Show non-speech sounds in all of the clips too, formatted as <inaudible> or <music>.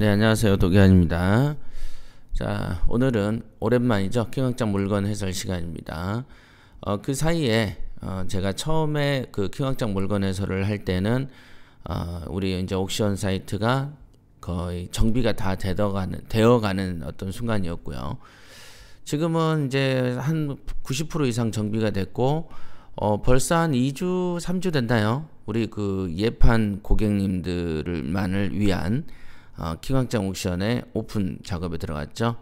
네, 안녕하세요. 도기환입니다. 자, 오늘은 오랜만이죠. 킹왕짱 물건 해설 시간입니다. 어, 그 사이에 어, 제가 처음에 그킹왕짱 물건 해설을 할 때는 어, 우리 이제 옥션 사이트가 거의 정비가 다 되어가는, 되어가는 어떤 순간이었고요. 지금은 이제 한 90% 이상 정비가 됐고, 어, 벌써 한 2주, 3주 됐나요? 우리 그 예판 고객님들만을 위한 어, 기각장 옥션의 오픈 작업에 들어갔죠.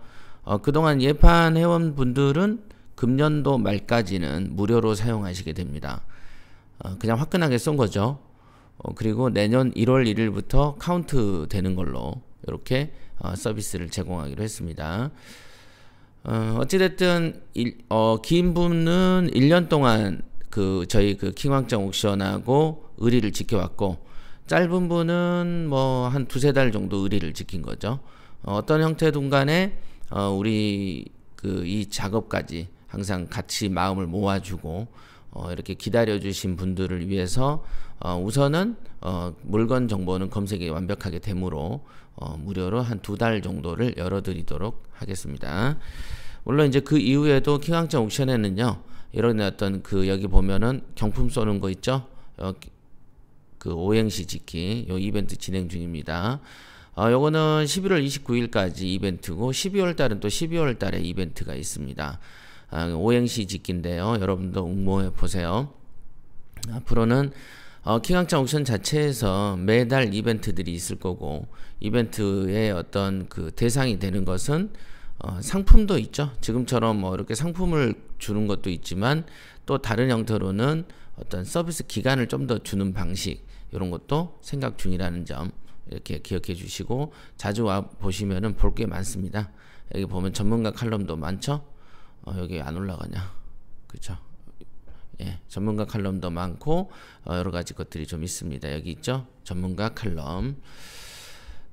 어, 그동안 예판 회원분들은 금년도 말까지는 무료로 사용하시게 됩니다. 어, 그냥 화끈하게 쏜 거죠. 어, 그리고 내년 1월 1일부터 카운트 되는 걸로 이렇게 어, 서비스를 제공하기로 했습니다. 어, 어찌됐든 일, 어, 기분은 1년 동안 그 저희 그 킹왕짱 옥션하고 의리를 지켜왔고 짧은 분은 뭐 한 두세 달 정도 의리를 지킨 거죠. 어, 떤 형태든 간에 어, 우리 그 이 작업까지 항상 같이 마음을 모아주고 어, 이렇게 기다려주신 분들을 위해서 어, 우선은 어, 물건 정보는 검색이 완벽하게 되므로 어, 무료로 한 두 달 정도를 열어드리도록 하겠습니다. 물론 이제 그 이후에도 킹왕짱 옥션에는요 이런 어떤 그 여기 보면은 경품 쏘는 거 있죠. 어, 그 오행시 짓기 요 이벤트 진행 중입니다. 어, 요거는 11월 29일까지 이벤트고 12월 달은 또 12월 달에 이벤트가 있습니다. 아, 오행시 짓기인데요. 여러분도 응모해 보세요. 앞으로는 어, 킹왕짱 옥션 자체에서 매달 이벤트들이 있을 거고 이벤트의 어떤 그 대상이 되는 것은 어, 상품도 있죠. 지금처럼 뭐 이렇게 상품을 주는 것도 있지만 또 다른 형태로는 어떤 서비스 기간을 좀 더 주는 방식 이런 것도 생각 중이라는 점 이렇게 기억해 주시고 자주 와 보시면은 볼 게 많습니다. 여기 보면 전문가 칼럼도 많죠. 어, 여기 안 올라가냐? 그렇죠. 예, 전문가 칼럼도 많고 어, 여러 가지 것들이 좀 있습니다. 여기 있죠? 전문가 칼럼.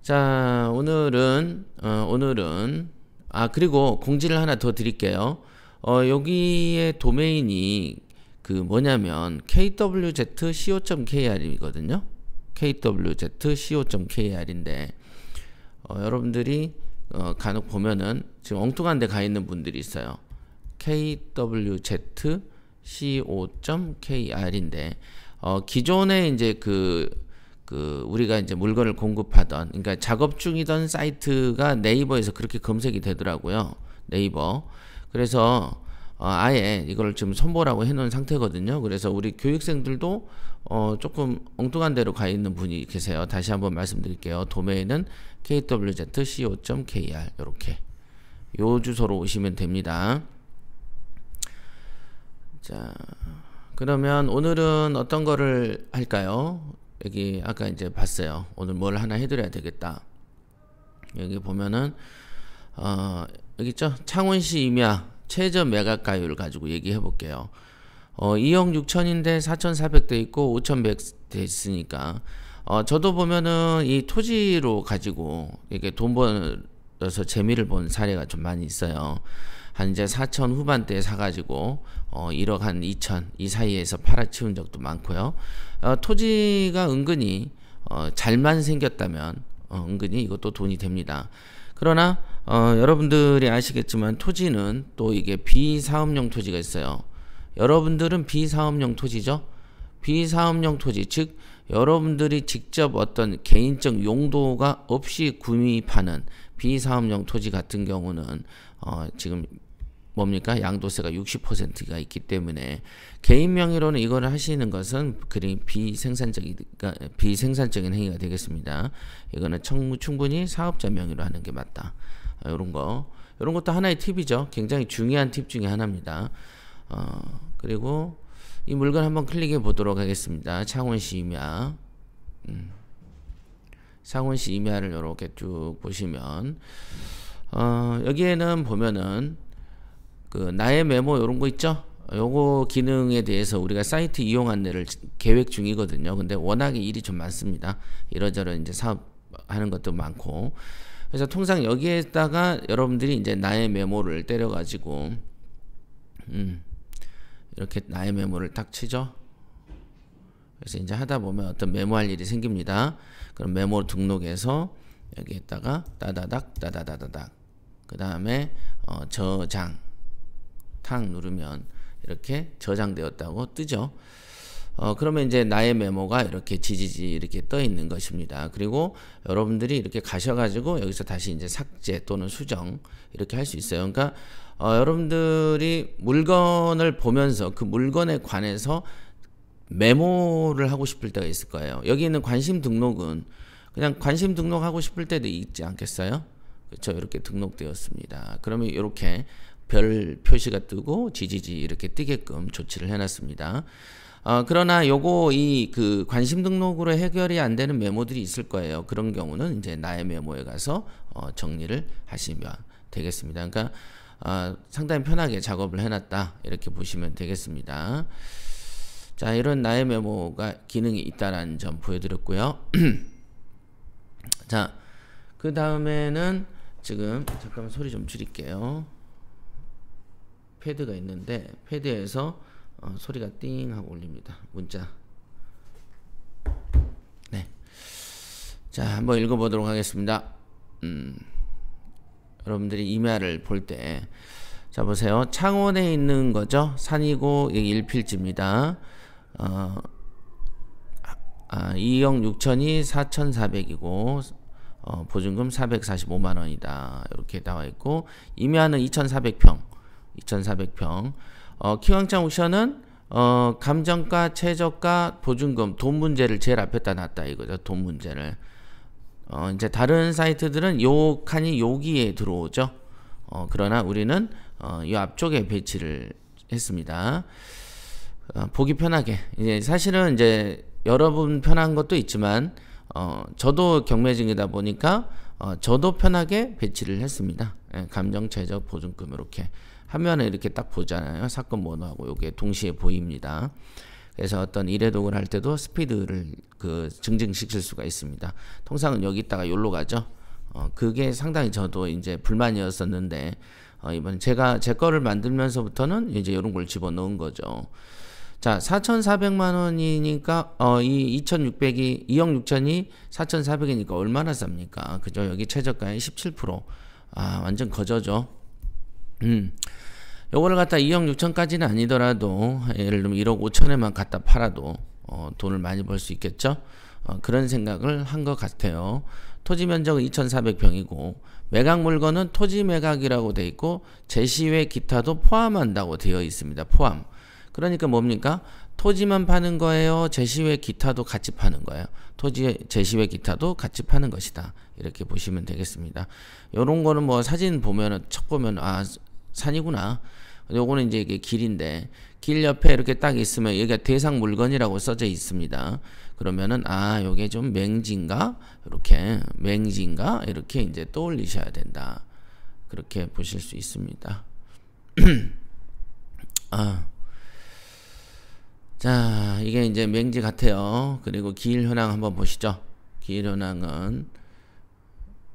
자, 오늘은 어, 오늘은 아 그리고 공지를 하나 더 드릴게요. 어, 여기에 도메인이 그 뭐냐면 kwzco.kr이거든요. kwzco.kr인데 어, 여러분들이 어, 간혹 보면은 지금 엉뚱한 데 가 있는 분들이 있어요. kwzco.kr인데 어, 기존에 이제 그, 그 우리가 이제 물건을 공급하던 그러니까 작업 중이던 사이트가 네이버에서 그렇게 검색이 되더라고요. 네이버. 그래서 어, 아예 이걸 지금 선보라고 해놓은 상태거든요. 그래서 우리 교육생들도 어 조금 엉뚱한 데로 가 있는 분이 계세요. 다시 한번 말씀드릴게요. 도메인은 kwzco.kr 이렇게 요 주소로 오시면 됩니다. 자, 그러면 오늘은 어떤 거를 할까요? 여기 아까 이제 봤어요. 오늘 뭘 하나 해드려야 되겠다. 여기 보면은 어 여기 있죠? 창원시 임야 최저 매각가율 가지고 얘기해 볼게요. 어, 2억 6천인데 4,400돼 있고 5,100돼 있으니까 어, 저도 보면은 이 토지로 가지고 이게 돈 벌어서 재미를 본 사례가 좀 많이 있어요. 한 이제 4천 후반대에 사가지고 어, 1억 한 2천 이 사이에서 팔아치운 적도 많고요. 어, 토지가 은근히 어, 잘만 생겼다면 어, 은근히 이것도 돈이 됩니다. 그러나 어, 여러분들이 아시겠지만 토지는 또 이게 비사업용 토지가 있어요. 여러분들은 비사업용 토지죠. 비사업용 토지 즉 여러분들이 직접 어떤 개인적 용도가 없이 구입하는 비사업용 토지 같은 경우는 어, 지금 뭡니까? 양도세가 60%가 있기 때문에 개인 명의로는 이거 하시는 것은 그리 비생산적인 그러니까 비생산적인 행위가 되겠습니다. 이거는 충분히 사업자 명의로 하는 게 맞다. 이런 아, 거 이런 것도 하나의 팁이죠. 굉장히 중요한 팁 중에 하나입니다. 어, 그리고 이 물건 한번 클릭해 보도록 하겠습니다. 창원시 임야 음. 창원시 임야를 이렇게 쭉 보시면 어, 여기에는 보면은 그 나의 메모 이런 거 있죠? 요거 기능에 대해서 우리가 사이트 이용 안내를 계획 중이거든요. 근데 워낙에 일이 좀 많습니다. 이러저러 이제 사업하는 것도 많고 그래서 통상 여기에다가 여러분들이 이제 나의 메모를 때려가지고 음, 이렇게 나의 메모를 딱 치죠. 그래서 이제 하다 보면 어떤 메모할 일이 생깁니다. 그럼 메모 등록해서 여기에다가 따다닥 따다다다닥 그 다음에 어, 저장 탁 누르면 이렇게 저장되었다고 뜨죠. 어, 그러면 이제 나의 메모가 이렇게 지지지 이렇게 떠 있는 것입니다. 그리고 여러분들이 이렇게 가셔가지고 여기서 다시 이제 삭제 또는 수정 이렇게 할 수 있어요. 그러니까 어, 여러분들이 물건을 보면서 그 물건에 관해서 메모를 하고 싶을 때가 있을 거예요. 여기 있는 관심 등록은 그냥 관심 등록하고 싶을 때도 있지 않겠어요? 그렇죠. 이렇게 등록되었습니다. 그러면 이렇게 별 표시가 뜨고 지지지 이렇게 뜨게끔 조치를 해놨습니다. 어, 그러나 요거 이 그 관심 등록으로 해결이 안 되는 메모들이 있을 거예요. 그런 경우는 이제 나의 메모에 가서 어, 정리를 하시면 되겠습니다. 그러니까 어, 상당히 편하게 작업을 해놨다 이렇게 보시면 되겠습니다. 자 이런 나의 메모가 기능이 있다라는 점 보여드렸고요. <clears throat> 자 그 다음에는 지금 잠깐만 소리 좀 줄일게요. 패드가 있는데 패드에서 어, 소리가 띵 하고 울립니다. 문자. 네. 자, 한번 읽어보도록 하겠습니다. 음, 여러분들이 이마를 볼 때, 자, 보세요. 창원에 있는 거죠. 산이고, 여기 일필지입니다. 어, 아, 2억 6천이 4,400이고, 어, 보증금 445만원이다. 이렇게 나와 있고, 임야는 2,400평, 2,400평. 어, 키왕창 옥션은 어, 감정가, 최저가, 보증금, 돈 문제를 제일 앞에다 놨다 이거죠. 돈 문제를. 어, 이제 다른 사이트들은 요 칸이 여기에 들어오죠. 어, 그러나 우리는 어, 요 앞쪽에 배치를 했습니다. 어, 보기 편하게. 이제 사실은 이제 여러분 편한 것도 있지만 어, 저도 경매직이다 보니까 어, 저도 편하게 배치를 했습니다. 예, 감정 최저 보증금 이렇게. 화면에 이렇게 딱 보잖아요. 사건 번호하고 이게 동시에 보입니다. 그래서 어떤 일회독을 할 때도 스피드를 그 증증시킬 수가 있습니다. 통상은 여기 있다가 여기로 가죠. 어, 그게 상당히 저도 이제 불만이었었는데 어, 이번 제가 제 거를 만들면서부터는 이제 이런 걸 집어넣은 거죠. 자, 4,400만 원이니까 어, 이 2,600이 2억 6천이 4,400이니까 얼마나 쌉니까? 그죠? 여기 최저가의 17%. 아, 완전 거저죠. 음. 요거를 갖다 2억 6천까지는 아니더라도 예를 들면 1억 5천에만 갖다 팔아도 어, 돈을 많이 벌 수 있겠죠. 어, 그런 생각을 한 것 같아요. 토지 면적은 2,400평이고 매각 물건은 토지 매각이라고 돼 있고 제시외 기타도 포함한다고 되어 있습니다. 포함. 그러니까 뭡니까? 토지만 파는 거예요. 제시외 기타도 같이 파는 거예요. 토지 제시외 기타도 같이 파는 것이다. 이렇게 보시면 되겠습니다. 요런 거는 뭐 사진 보면은 척 보면 아 산이구나. 요거는 이제 이게 길인데 길 옆에 이렇게 딱 있으면 여기가 대상 물건이라고 써져 있습니다. 그러면은 아 요게 좀 맹진가 이렇게 맹진가 이렇게 이제 떠올리셔야 된다. 그렇게 보실 수 있습니다. <clears throat> 아. 자, 이게 이제 맹지 같아요. 그리고 기일 현황 한번 보시죠. 기일 현황은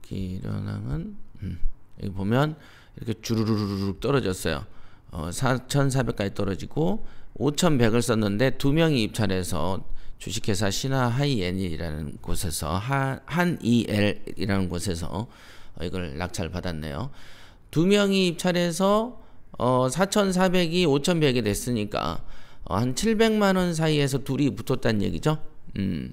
기련항은 음, 여기 보면 이렇게 주르르르륵 떨어졌어요. 어, 4,400까지 떨어지고 5,100을 썼는데 두 명이 입찰해서 주식회사 신하 하이엔이라는 곳에서 하, 한이엘이라는 곳에서 어, 이걸 낙찰 받았네요. 두 명이 입찰해서 어, 4,400이 5,100이 됐으니까 어, 한 700만 원 사이에서 둘이 붙었다는 얘기죠. 음.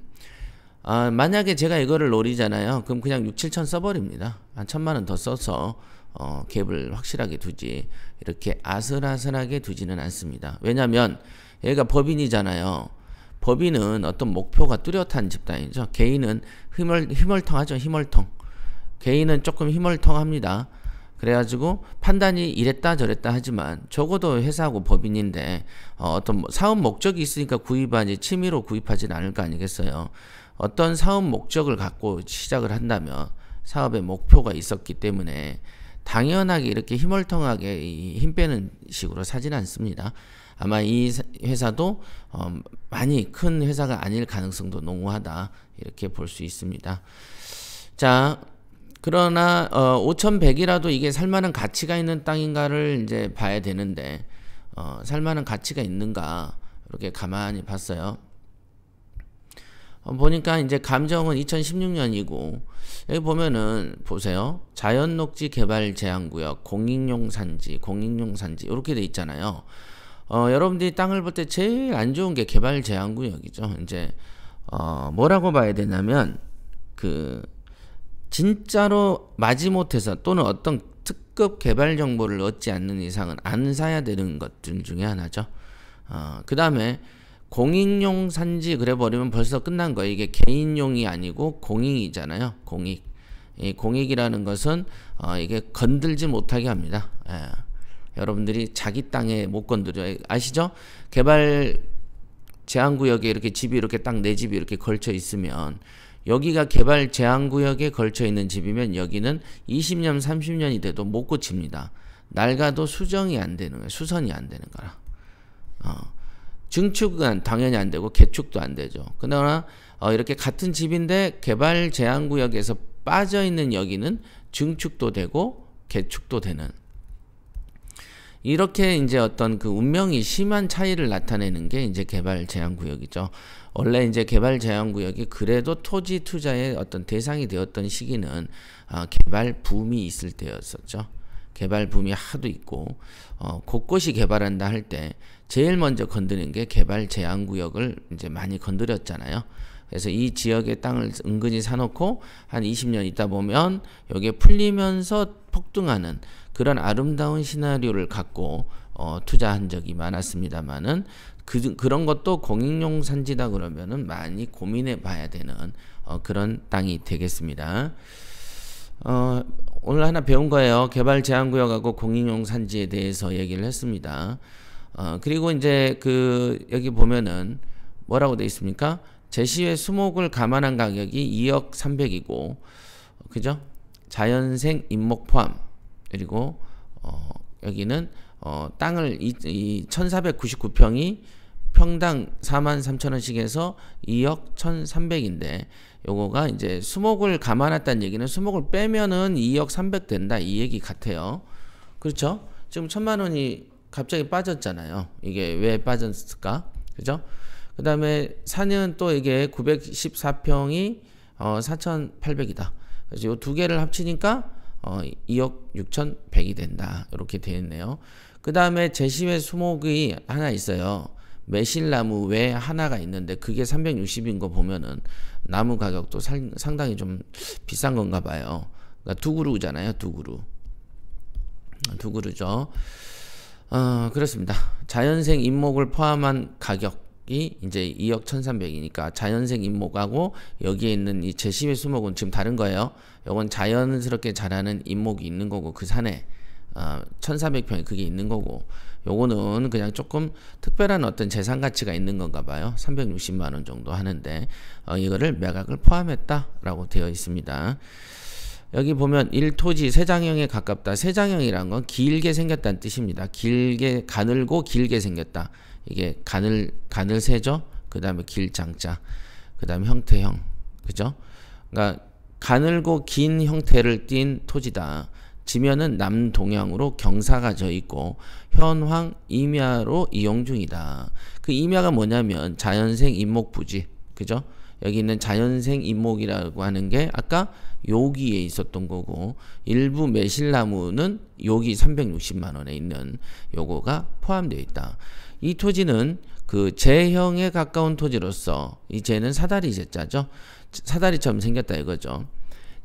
아, 만약에 제가 이거를 노리잖아요. 그럼 그냥 6, 7천 써버립니다. 한 천만 원 더 써서 어, 갭을 확실하게 두지 이렇게 아슬아슬하게 두지는 않습니다. 왜냐하면 얘가 법인이잖아요. 법인은 어떤 목표가 뚜렷한 집단이죠. 개인은 휘멀, 휘멀텅하죠. 휘멀텅. 개인은 조금 휘멀텅합니다. 그래가지고 판단이 이랬다 저랬다 하지만 적어도 회사하고 법인인데 어, 떤 뭐 사업 목적이 있으니까 구입하지 취미로 구입하진 않을 거 아니겠어요. 어떤 사업 목적을 갖고 시작을 한다면 사업의 목표가 있었기 때문에 당연하게 이렇게 힘얼텅하게 힘 빼는 식으로 사지는 않습니다. 아마 이 회사도 어, 많이 큰 회사가 아닐 가능성도 농후하다 이렇게 볼 수 있습니다. 자, 그러나 어, 5,100이라도 이게 살만한 가치가 있는 땅인가를 이제 봐야 되는데 어, 살만한 가치가 있는가 이렇게 가만히 봤어요. 어, 보니까 이제 감정은 2016년이고 여기 보면은 보세요 자연 녹지 개발 제한 구역 공익용 산지 공익용 산지 이렇게 돼 있잖아요. 어, 여러분들이 땅을 볼 때 제일 안 좋은 게 개발 제한 구역이죠. 이제 어, 뭐라고 봐야 되냐면 그 진짜로 마지못해서 또는 어떤 특급 개발 정보를 얻지 않는 이상은 안 사야 되는 것들 중에 하나죠. 어, 그 다음에 공익용 산지 그래버리면 벌써 끝난 거예요. 이게 개인용이 아니고 공익이잖아요. 공익. 이 공익이라는 것은 어, 이게 건들지 못하게 합니다. 예. 여러분들이 자기 땅에 못 건드려 아시죠? 개발 제한구역에 이렇게 집이 이렇게 딱 내 집이 이렇게 걸쳐 있으면 여기가 개발 제한 구역에 걸쳐 있는 집이면 여기는 20년, 30년이 돼도 못 고칩니다. 낡아도 수정이 안 되는 거예요 수선이 안 되는 거라. 어. 증축은 당연히 안 되고 개축도 안 되죠. 그러나 어, 이렇게 같은 집인데 개발 제한 구역에서 빠져 있는 여기는 증축도 되고 개축도 되는 이렇게 이제 어떤 그 운명이 심한 차이를 나타내는 게 이제 개발 제한 구역이죠. 원래 이제 개발 제한 구역이 그래도 토지 투자의 어떤 대상이 되었던 시기는 아, 개발 붐이 있을 때였었죠. 개발 붐이 하도 있고 어, 곳곳이 개발한다 할 때 제일 먼저 건드린 게 개발 제한 구역을 이제 많이 건드렸잖아요. 그래서 이 지역의 땅을 은근히 사놓고 한 20년 있다 보면 여기에 풀리면서 폭등하는 그런 아름다운 시나리오를 갖고 어, 투자한 적이 많았습니다만은 그, 그런 것도 공익용 산지다 그러면은 많이 고민해 봐야 되는 어, 그런 땅이 되겠습니다. 어, 오늘 하나 배운 거예요. 개발 제한 구역하고 공익용 산지에 대해서 얘기를 했습니다. 어, 그리고 이제 그 여기 보면은 뭐라고 돼 있습니까? 제시의 수목을 감안한 가격이 2억 300이고 그죠? 자연생 임목 포함 그리고 어, 여기는 어, 땅을 이, 이 1499평이 평당 43,000원씩 해서 2억 1,300인데 요거가 이제 수목을 감안했다는 얘기는 수목을 빼면은 2억 300 된다 이 얘기 같아요. 그렇죠? 지금 천만 원이 갑자기 빠졌잖아요. 이게 왜 빠졌을까? 그죠? 그 다음에 산년또 이게 914평이 어, 4,800이다. 그래서 요 두 개를 합치니까 어, 2억 6천 100이 된다. 이렇게 되어 있네요. 그 다음에 제시외 수목이 하나 있어요. 매실나무 외 하나가 있는데 그게 360인 거 보면은 나무 가격도 살, 상당히 좀 비싼 건가 봐요. 그러니까 두 그루잖아요. 두 그루. 두 그루죠. 어, 그렇습니다. 자연생 인목을 포함한 가격 이 이제 2억 1300이니까 자연색 잎목하고 여기에 있는 이 제10의 수목은 지금 다른 거예요. 요건 자연스럽게 자라는 잎목이 있는 거고 그 산에 어, 1400평이 그게 있는 거고 요거는 그냥 조금 특별한 어떤 재산 가치가 있는 건가 봐요. 360만 원 정도 하는데 어, 이거를 매각을 포함했다라고 되어 있습니다. 여기 보면 일토지 세장형에 가깝다. 세장형이란 건 길게 생겼다는 뜻입니다. 길게 가늘고 길게 생겼다. 이게 가늘 가늘 세죠. 그 다음에 길장자, 그 다음에 형태형, 그죠? 그러니까 가늘고 긴 형태를 띤 토지다. 지면은 남동향으로 경사가 져 있고 현황 임야로 이용 중이다. 그 임야가 뭐냐면 자연생 임목 부지, 그죠? 여기 있는 자연생 잎목이라고 하는 게 아까 여기에 있었던 거고 일부 매실나무는 여기 360만원에 있는 요거가 포함되어 있다. 이 토지는 그 재형에 가까운 토지로서 이 재는 사다리 재자죠. 사다리처럼 생겼다 이거죠.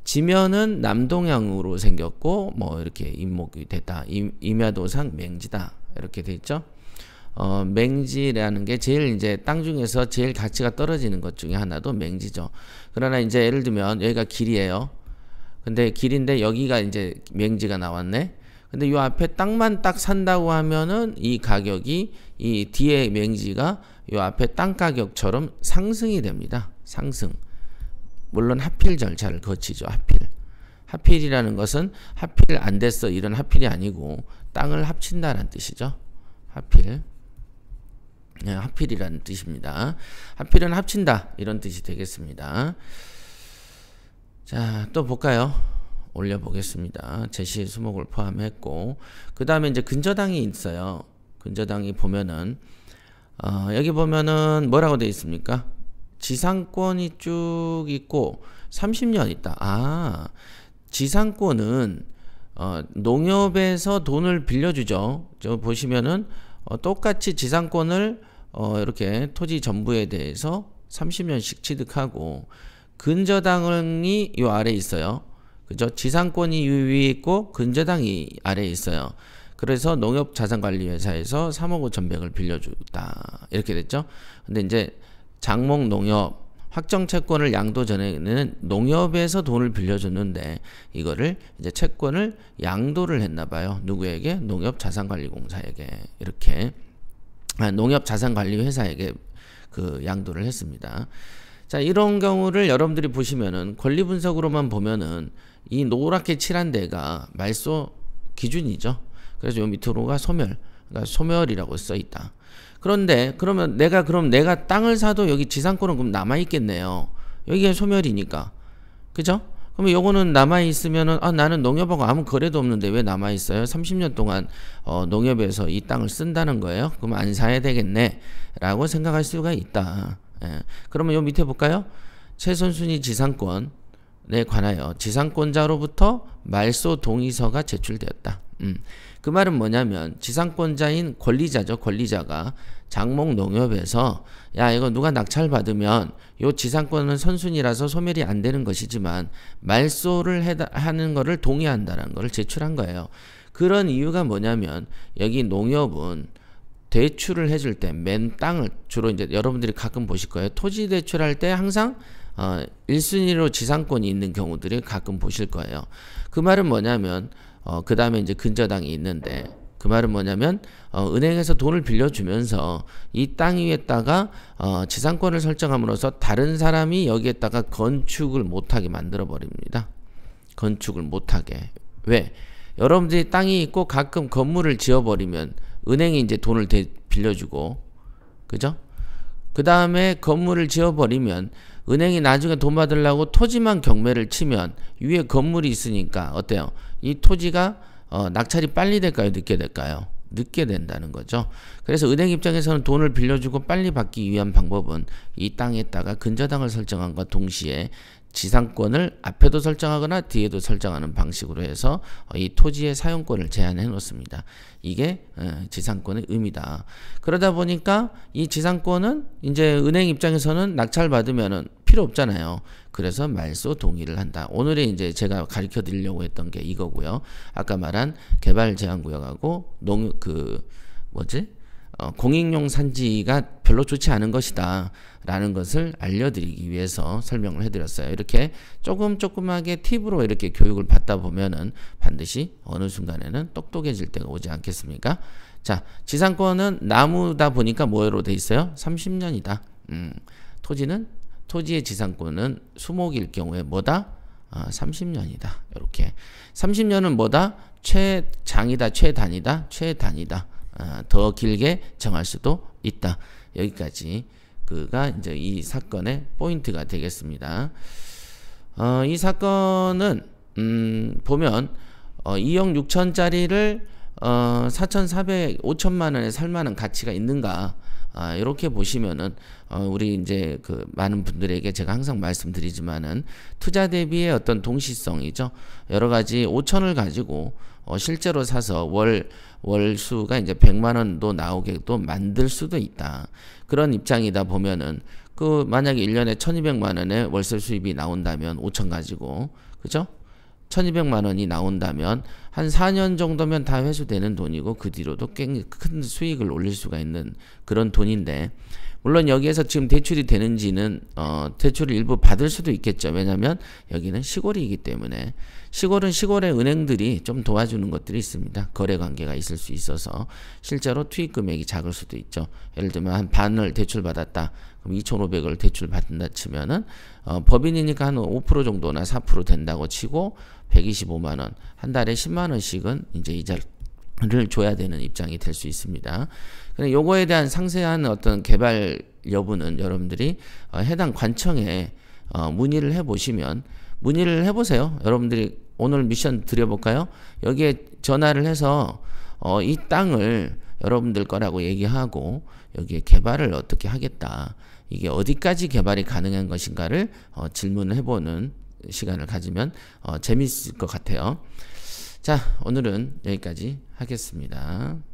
지면은 남동향으로 생겼고 뭐 이렇게 임목이 됐다. 임야도상 맹지다. 이렇게 돼 있죠. 어, 맹지라는 게 제일 이제 땅 중에서 제일 가치가 떨어지는 것 중에 하나도 맹지죠. 그러나 이제 예를 들면 여기가 길이에요. 근데 길인데 여기가 이제 맹지가 나왔네. 근데 이 앞에 땅만 딱 산다고 하면은 이 가격이 이 뒤에 맹지가 이 앞에 땅 가격처럼 상승이 됩니다. 상승. 물론 하필 절차를 거치죠. 하필. 하필이라는 것은 하필 안 됐어 이런 하필이 아니고 땅을 합친다는 뜻이죠. 하필. 예, 하필이란 뜻입니다. 하필은 합친다 이런 뜻이 되겠습니다. 자, 또 볼까요? 올려보겠습니다. 제시 수목을 포함했고 그 다음에 이제 근저당이 있어요. 근저당이 보면은 어, 여기 보면은 뭐라고 되어 있습니까? 지상권이 쭉 있고 30년 있다. 아, 지상권은 어, 농협에서 돈을 빌려주죠. 저 보시면은 어, 똑같이 지상권을 어, 이렇게 토지 전부에 대해서 30년씩 취득하고 근저당이 요 아래 있어요. 그죠? 지상권이 위에 있고 근저당이 아래에 있어요. 그래서 농협자산관리회사에서 3억 5천백을 빌려주다 이렇게 됐죠. 근데 이제 장목 농협 확정 채권을 양도 전에는 농협에서 돈을 빌려줬는데 이거를 이제 채권을 양도를 했나 봐요. 누구에게? 농협자산관리공사에게 이렇게. 아, 농협 자산관리 회사에게 그 양도를 했습니다. 자, 이런 경우를 여러분들이 보시면은 권리 분석으로만 보면은 이 노랗게 칠한 데가 말소 기준이죠. 그래서 요 밑으로가 소멸, 그러니까 소멸이라고 써 있다. 그런데 그러면 내가 그럼 내가 땅을 사도 여기 지상권은 그럼 남아 있겠네요. 여기가 소멸이니까. 그죠? 그러면 요거는 남아있으면은, 아, 나는 농협하고 아무 거래도 없는데 왜 남아있어요? 30년 동안, 어, 농협에서 이 땅을 쓴다는 거예요? 그럼 안 사야 되겠네. 라고 생각할 수가 있다. 예. 그러면 요 밑에 볼까요? 최선순위 지상권에 네, 관하여 지상권자로부터 말소 동의서가 제출되었다. 음. 그 말은 뭐냐면 지상권자인 권리자죠. 권리자가 장목 농협에서 야 이거 누가 낙찰 받으면 요 지상권은 선순위라서 소멸이 안 되는 것이지만 말소를 해다, 하는 거를 동의한다는 걸 제출한 거예요. 그런 이유가 뭐냐면 여기 농협은 대출을 해줄 때 맨 땅을 주로 이제 여러분들이 가끔 보실 거예요. 토지 대출할 때 항상 어, 1순위로 지상권이 있는 경우들이 가끔 보실 거예요. 그 말은 뭐냐면 어, 그 다음에 이제 근저당이 있는데 그 말은 뭐냐면 어, 은행에서 돈을 빌려주면서 이 땅 위에다가 어, 지상권을 설정함으로써 다른 사람이 여기에다가 건축을 못하게 만들어 버립니다. 건축을 못하게 왜 여러분들이 땅이 있고 가끔 건물을 지어 버리면 은행이 이제 돈을 빌려주고 그죠? 그 다음에 건물을 지어 버리면 은행이 나중에 돈 받으려고 토지만 경매를 치면 위에 건물이 있으니까 어때요? 이 토지가 어, 낙찰이 빨리 될까요? 늦게 될까요? 늦게 된다는 거죠. 그래서 은행 입장에서는 돈을 빌려주고 빨리 받기 위한 방법은 이 땅에다가 근저당을 설정한것 동시에 지상권을 앞에도 설정하거나 뒤에도 설정하는 방식으로 해서 이 토지의 사용권을 제한해 놓습니다. 이게 어, 지상권의 의미다. 그러다 보니까 이 지상권은 이제 은행 입장에서는 낙찰받으면은 필요 없잖아요. 그래서 말소 동의를 한다. 오늘의 이제 제가 가르쳐 드리려고 했던 게 이거고요. 아까 말한 개발 제한 구역하고 농 그 뭐지? 어, 공익용 산지가 별로 좋지 않은 것이다. 라는 것을 알려드리기 위해서 설명을 해드렸어요. 이렇게 조금 조금하게 팁으로 이렇게 교육을 받다 보면은 반드시 어느 순간에는 똑똑해질 때가 오지 않겠습니까? 자, 지상권은 나무다 보니까 뭐로 돼 있어요? 30년이다. 음, 토지는 토지의 지상권은 수목일 경우에 뭐다? 아, 30년이다. 이렇게 30년은 뭐다? 최장이다, 최단이다, 최단이다. 어, 더 길게 정할 수도 있다. 여기까지 그가 이제 이 사건의 포인트가 되겠습니다. 어, 이 사건은 음, 보면 어, 2억 6천짜리를 어, 4,400, 5천만 원에 살 만한 가치가 있는가? 아, 이렇게 보시면은 어, 우리 이제 그 많은 분들에게 제가 항상 말씀드리지만은 투자 대비의 어떤 동시성이죠. 여러 가지 5천을 가지고 어, 실제로 사서 월 월수가 이제 100만 원도 나오게 또 만들 수도 있다. 그런 입장이다 보면은 그 만약에 1년에 1200만 원의 월세 수입이 나온다면 5천 가지고 그죠? 1 2 0 0만 원이 나온다면 한4년 정도면 다 회수되는 돈이고 그 뒤로도 꽤 큰 수익을 올릴 수가 있는 그런 돈인데 물론 여기에서 지금 대출이 되는지는 어, 대출을 일부 받을 수도 있겠죠. 왜냐하면 여기는 시골이기 때문에 시골은 시골의 은행들이 좀 도와주는 것들이 있습니다. 거래 관계가 있을 수 있어서 실제로 투입 금액이 작을 수도 있죠. 예를 들면 한 반을 대출 받았다. 그럼 2,500을 대출 받는다 치면은 어, 법인이니까 한 5% 정도나 4% 된다고 치고 125만 원, 한 달에 10만 원씩은 이제 이자를 줘야 되는 입장이 될 수 있습니다. 근데 요거에 대한 상세한 어떤 개발 여부는 여러분들이 어, 해당 관청에 어, 문의를 해 보시면 문의를 해 보세요. 여러분들이 오늘 미션 드려볼까요? 여기에 전화를 해서 어, 이 땅을 여러분들 거라고 얘기하고 여기에 개발을 어떻게 하겠다. 이게 어디까지 개발이 가능한 것인가를 어, 질문을 해보는 시간을 가지면 어, 재미있을 것 같아요. 자, 오늘은 여기까지 하겠습니다.